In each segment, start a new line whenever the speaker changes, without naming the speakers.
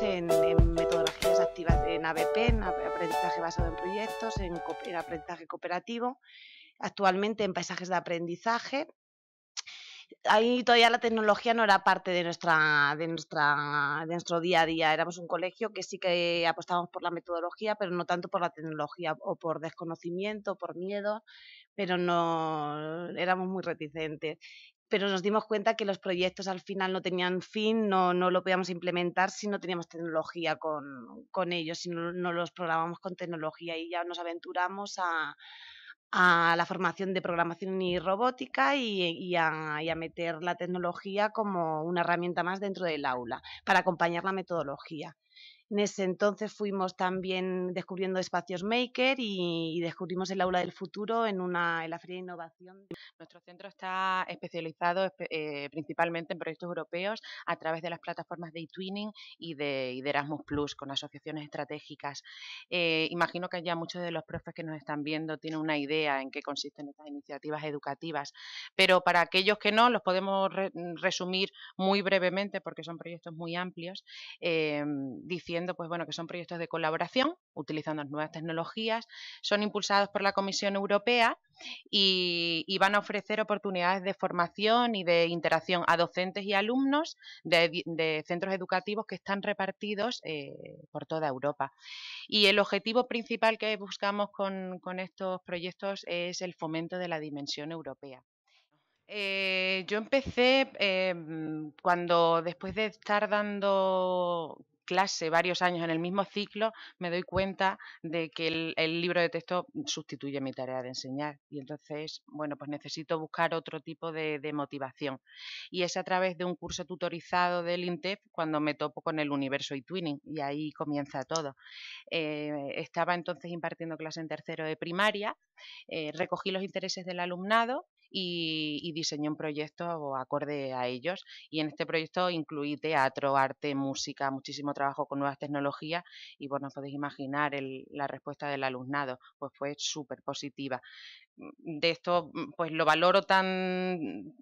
en, metodologías activas, en ABP, en aprendizaje basado en proyectos, en, aprendizaje cooperativo, actualmente en paisajes de aprendizaje, ahí todavía la tecnología no era parte de nuestra de nuestra de nuestro día a día éramos un colegio que sí que apostábamos por la metodología pero no tanto por la tecnología o por desconocimiento por miedo pero no éramos muy reticentes pero nos dimos cuenta que los proyectos al final no tenían fin, no, no lo podíamos implementar si no teníamos tecnología con, con ellos, si no, los programamos con tecnología y ya nos aventuramos a, la formación de programación y robótica y, a, meter la tecnología como una herramienta más dentro del aula para acompañar la metodología. En ese entonces fuimos también descubriendo espacios maker y,
descubrimos el aula del futuro en, una, en la
Feria de Innovación.
Nuestro centro está especializado eh, principalmente en proyectos europeos a través de las plataformas de eTwinning y de, Erasmus Plus con asociaciones estratégicas. Eh, imagino que ya muchos de los profes que nos están viendo tienen una idea en qué consisten estas iniciativas educativas, pero para aquellos que no, los podemos resumir muy brevemente porque son proyectos muy amplios, em, diciendo pues, bueno, que son proyectos de colaboración utilizando nuevas tecnologías, son impulsados por la Comisión Europea y, van a ofrecer oportunidades de formación y de interacción a docentes y alumnos de, centros educativos que están repartidos eh, por toda Europa. Y el objetivo principal que buscamos con, estos proyectos es el fomento de la dimensión europea. Eh, yo empecé em, cuando después de estar dando clase varios años en el mismo ciclo, me doy cuenta de que el, libro de texto sustituye mi tarea de enseñar. Y entonces, bueno, pues necesito buscar otro tipo de, motivación. Y es a través de un curso tutorizado del INTEF cuando me topo con el universo eTwinning Y ahí comienza todo. Eh, estaba entonces impartiendo clase en tercero de primaria, eh, recogí los intereses del alumnado y, y diseñé un proyecto acorde a ellos. Y en este proyecto incluí teatro, arte, música, muchísimo trabajo con nuevas tecnologías y bueno, podéis imaginar la respuesta del alumnado, pues fue súper positiva. Mm, de esto, mm, pues lo valoro tan, mm,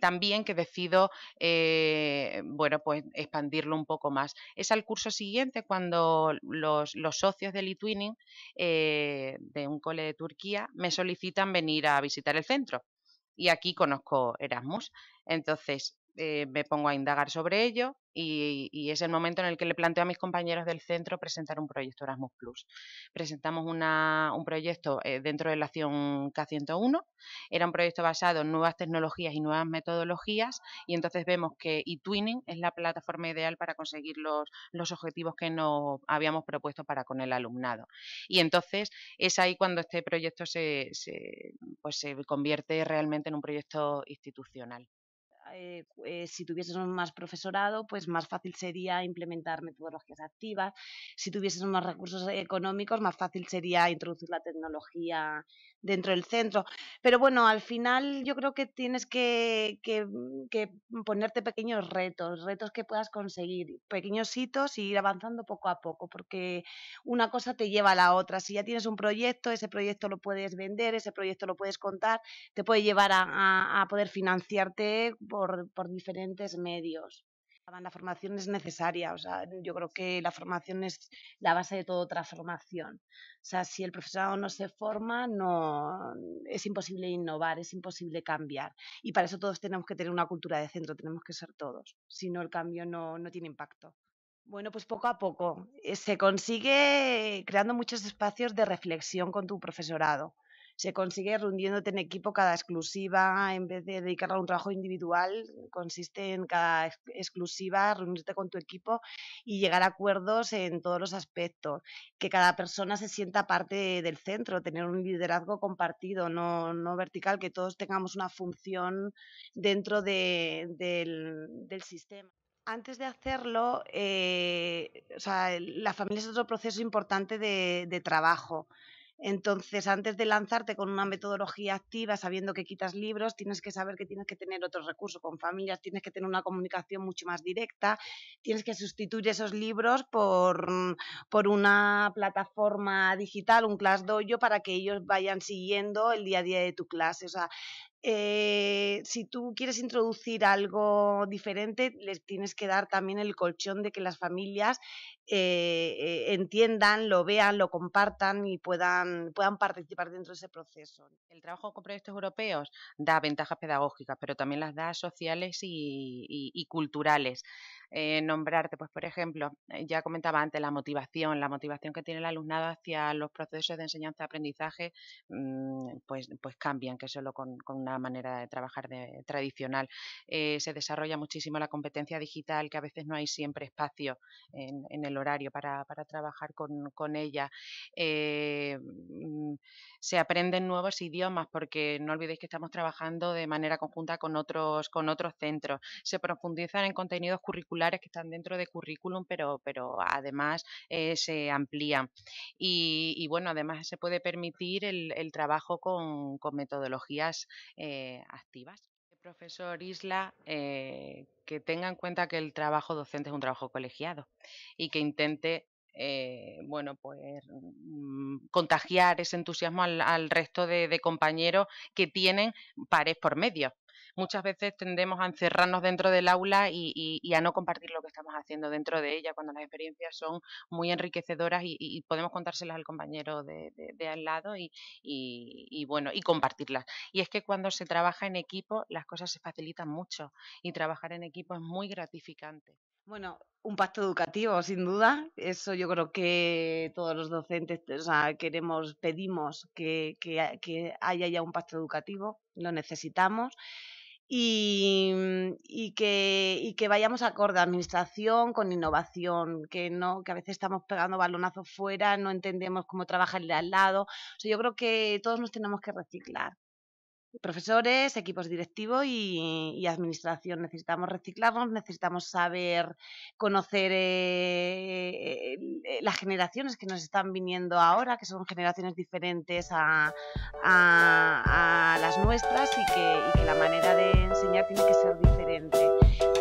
tan bien que decido, eh, bueno, pues expandirlo un poco más. Es al curso siguiente cuando los, socios del eTwinning eh, de un cole de Turquía me solicitan venir a visitar el centro y aquí conozco Erasmus. Entonces, eh, me pongo a indagar sobre ello y, es el momento en el que le planteo a mis compañeros del centro presentar un proyecto Erasmus Plus. Presentamos una, un proyecto eh, dentro de la acción K101, era un proyecto basado en nuevas tecnologías y nuevas metodologías y entonces vemos que eTwinning es la plataforma ideal para conseguir los, los objetivos que nos habíamos propuesto para con el alumnado. Y entonces es ahí cuando este proyecto se, se, pues se convierte realmente en un proyecto institucional.
Eh, eh, si tuviésemos más profesorado, pues más fácil sería implementar metodologías activas. Si tuvieses más recursos económicos, más fácil sería introducir la tecnología dentro del centro. Pero bueno, al final yo creo que tienes mm, que, ponerte pequeños retos, retos que puedas conseguir, pequeños hitos y ir avanzando poco a poco, porque una cosa te lleva a la otra. Si ya tienes un proyecto, ese proyecto lo puedes vender, ese proyecto lo puedes contar, te puede llevar a, a poder financiarte por, diferentes medios. La formación es necesaria, o sea, yo creo que la formación es la base de toda otra formación. O sea, si el profesorado no se forma, no es imposible innovar, es imposible cambiar. Y para eso todos tenemos que tener una cultura de centro, tenemos que ser todos. Si no, el cambio no tiene impacto. Bueno, pues poco a poco. Eh, se consigue creando muchos espacios de reflexión con tu profesorado se consigue reuniéndote en equipo cada exclusiva, en vez de dedicarla a un trabajo individual, consiste en cada exclusiva reunirte con tu equipo y llegar a acuerdos en todos los aspectos, que cada persona se sienta parte del centro, tener un liderazgo compartido, no, no vertical, que todos tengamos una función dentro del, del sistema antes de hacerlo, eh, o sea, la familia es otro proceso importante de, trabajo. Entonces, antes de lanzarte con una metodología activa, sabiendo que quitas libros, tienes que saber que tienes que tener otros recursos con familias, tienes que tener una comunicación mucho más directa, tienes que sustituir esos libros por, mm, por una plataforma digital, un dojo, para que ellos vayan siguiendo el día a día de tu clase. O sea, eh, si tú quieres introducir algo diferente, les tienes que dar también el colchón de que las familias eh, eh, entiendan, lo vean, lo compartan y puedan, puedan participar dentro de ese proceso.
El trabajo con proyectos europeos da ventajas pedagógicas, pero también las da sociales y, culturales. Eh, nombrarte, pues por ejemplo, ya comentaba antes la motivación, la motivación que tiene el alumnado hacia los procesos de enseñanza-aprendizaje, mm, pues, pues cambian, que solo con una manera de trabajar tradicional. Eh, se desarrolla muchísimo la competencia digital, que a veces no hay siempre espacio en, el horario para, trabajar con, ella. Eh, mm, se aprenden nuevos idiomas, porque no olvidéis que estamos trabajando de manera conjunta con otros, con otros centros. Se profundizan en contenidos curriculares que están dentro de currículum, pero, pero además eh, se amplían. Y, bueno, además se puede permitir el, trabajo con metodologías eh, activas. Profesor Isla, eh, que tenga en cuenta que el trabajo docente es un trabajo colegiado y que intente eh, bueno, pues mm, mm, contagiar ese entusiasmo al, resto de, de, compañeros que tienen pares por medio muchas veces tendemos a encerrarnos dentro del aula y, y, a no compartir lo que estamos haciendo dentro de ella, cuando las experiencias son muy enriquecedoras y, podemos contárselas al compañero de, al lado y, bueno, y compartirlas. Y es que cuando se trabaja en equipo, las cosas se facilitan mucho y trabajar en equipo es muy gratificante. Bueno, un
pacto educativo, sin duda. Eso yo creo que todos los docentes queremos, pedimos que, que, haya ya un pacto educativo, lo necesitamos. Y, que, y que vayamos acorde a administración con innovación, que no, que a veces estamos pegando balonazos fuera, no entendemos cómo trabajarle al lado. yo creo que todos nos tenemos que reciclar profesores, equipos directivos y, y, administración. Necesitamos reciclarnos, necesitamos saber conocer eh, eh, las generaciones que nos están viniendo ahora, que son generaciones diferentes a, a, a las nuestras y que, y que la manera de enseñar tiene que ser diferente.